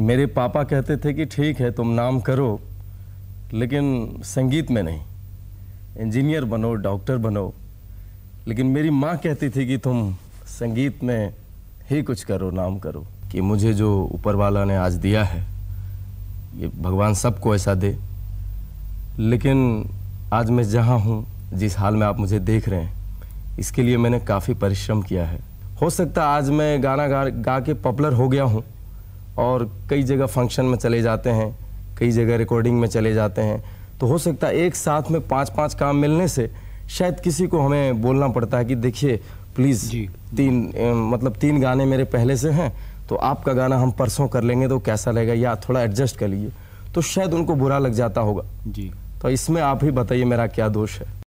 मेरे पापा कहते थे कि ठीक है तुम नाम करो लेकिन संगीत में नहीं इंजीनियर बनो डॉक्टर बनो लेकिन मेरी माँ कहती थी कि तुम संगीत में ही कुछ करो नाम करो कि मुझे जो ऊपर वाला ने आज दिया है ये भगवान सबको ऐसा दे लेकिन आज मैं जहाँ हूँ जिस हाल में आप मुझे देख रहे हैं इसके लिए मैंने काफ़ी परिश्रम किया है हो सकता आज मैं गाना गा गा के पॉपुलर हो गया हूँ और कई जगह फंक्शन में चले जाते हैं कई जगह रिकॉर्डिंग में चले जाते हैं तो हो सकता है एक साथ में पाँच पाँच काम मिलने से शायद किसी को हमें बोलना पड़ता है कि देखिए प्लीज़ तीन मतलब तीन गाने मेरे पहले से हैं तो आपका गाना हम परसों कर लेंगे तो कैसा रहेगा या थोड़ा एडजस्ट कर लीजिए तो शायद उनको बुरा लग जाता होगा जी तो इसमें आप ही बताइए मेरा क्या दोष है